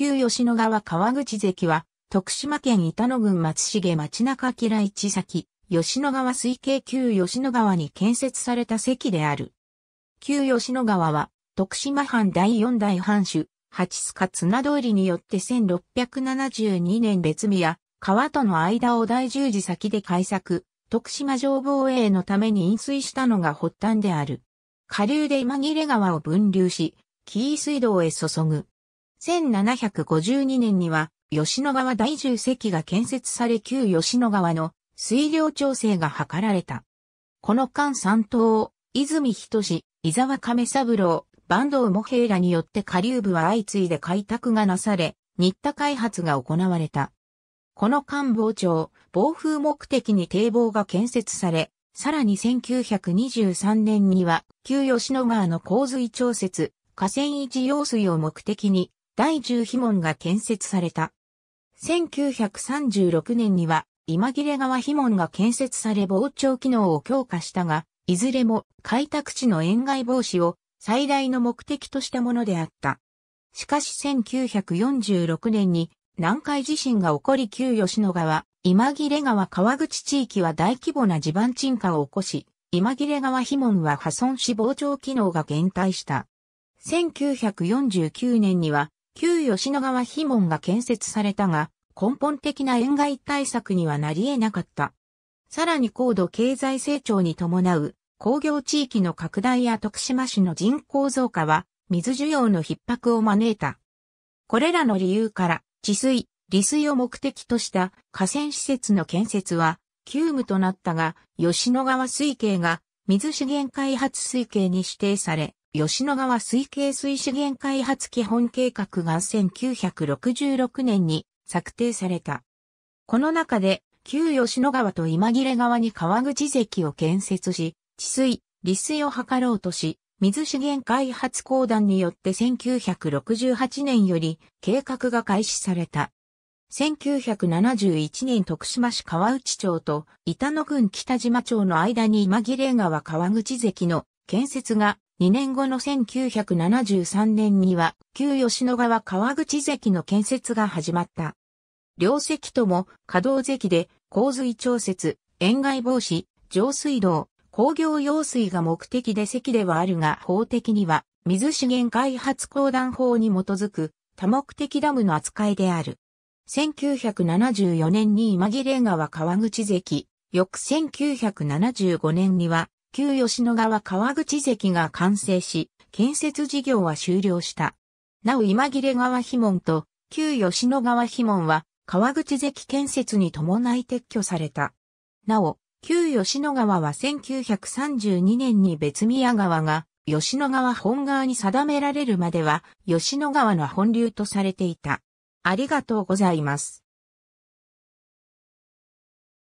旧吉野川川口関は、徳島県板野郡松重町中平一先、吉野川水系旧吉野川に建設された関である。旧吉野川は、徳島藩第四代藩主、八須賀綱通りによって1672年別宮、川との間を大十字先で開削、徳島城防衛のために飲水したのが発端である。下流で今切川を分流し、紀伊水道へ注ぐ。1752年には、吉野川第十隻が建設され旧吉野川の水量調整が図られた。この間三島を、泉人志、伊沢亀三郎、坂東茂平らによって下流部は相次いで開拓がなされ、新田開発が行われた。この間傍聴、防風目的に堤防が建設され、さらに1923年には、旧吉野川の洪水調節、河川維持用水を目的に、第10碑門が建設された。1936年には今切れ川碑門が建設され膨張機能を強化したが、いずれも開拓地の塩害防止を最大の目的としたものであった。しかし1946年に南海地震が起こり旧吉野川、今切れ川川口地域は大規模な地盤沈下を起こし、今切れ川碑門は破損し膨張機能が減退した。1949年には旧吉野川碑文が建設されたが、根本的な塩害対策にはなり得なかった。さらに高度経済成長に伴う工業地域の拡大や徳島市の人口増加は水需要の逼迫を招いた。これらの理由から治水、利水を目的とした河川施設の建設は急務となったが吉野川水系が水資源開発水系に指定され、吉野川水系水資源開発基本計画が1966年に策定された。この中で、旧吉野川と今切れ川に川口関を建設し、治水、利水を図ろうとし、水資源開発公団によって1968年より計画が開始された。1971年徳島市川内町と板野郡北島町の間に今切れ川川口関の建設が2年後の1973年には、旧吉野川川口関の建設が始まった。両関とも、稼働関で、洪水調節、塩害防止、上水道、工業用水が目的で関ではあるが、法的には、水資源開発公団法に基づく、多目的ダムの扱いである。1974年に今切れ川川口関、翌1975年には、旧吉野川川口関が完成し、建設事業は終了した。なお今切れ川碑文と旧吉野川碑文は川口関建設に伴い撤去された。なお、旧吉野川は1932年に別宮川が吉野川本川に定められるまでは吉野川の本流とされていた。ありがとうございます。